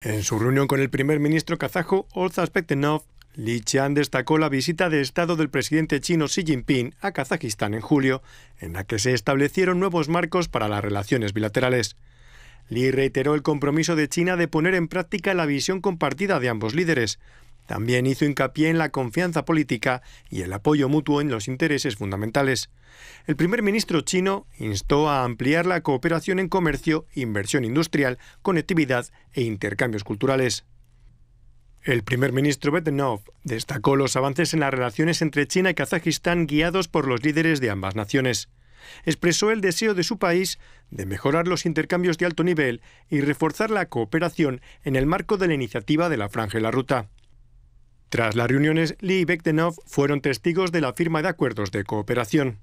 En su reunión con el primer ministro kazajo Olzazpektenov, Li Qian destacó la visita de Estado del presidente chino Xi Jinping a Kazajistán en julio, en la que se establecieron nuevos marcos para las relaciones bilaterales. Li reiteró el compromiso de China de poner en práctica la visión compartida de ambos líderes, también hizo hincapié en la confianza política y el apoyo mutuo en los intereses fundamentales. El primer ministro chino instó a ampliar la cooperación en comercio, inversión industrial, conectividad e intercambios culturales. El primer ministro Betenov destacó los avances en las relaciones entre China y Kazajistán guiados por los líderes de ambas naciones. Expresó el deseo de su país de mejorar los intercambios de alto nivel y reforzar la cooperación en el marco de la iniciativa de la Franja y la Ruta. Tras las reuniones, Lee y Bekdenov fueron testigos de la firma de acuerdos de cooperación.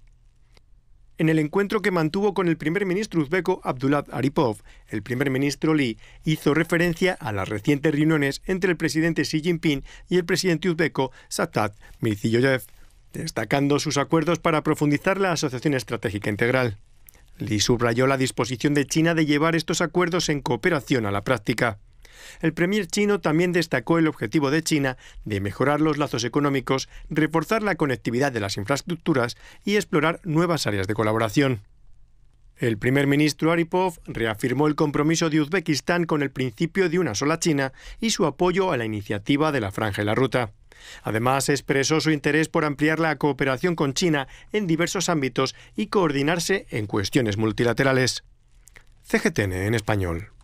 En el encuentro que mantuvo con el primer ministro uzbeko Abdullah Aripov, el primer ministro Lee hizo referencia a las recientes reuniones entre el presidente Xi Jinping y el presidente uzbeko Satat Mirziyoyev, destacando sus acuerdos para profundizar la asociación estratégica integral. Lee subrayó la disposición de China de llevar estos acuerdos en cooperación a la práctica. El premier chino también destacó el objetivo de China de mejorar los lazos económicos, reforzar la conectividad de las infraestructuras y explorar nuevas áreas de colaboración. El primer ministro Aripov reafirmó el compromiso de Uzbekistán con el principio de una sola China y su apoyo a la iniciativa de la Franja y la Ruta. Además, expresó su interés por ampliar la cooperación con China en diversos ámbitos y coordinarse en cuestiones multilaterales. CGTN en español.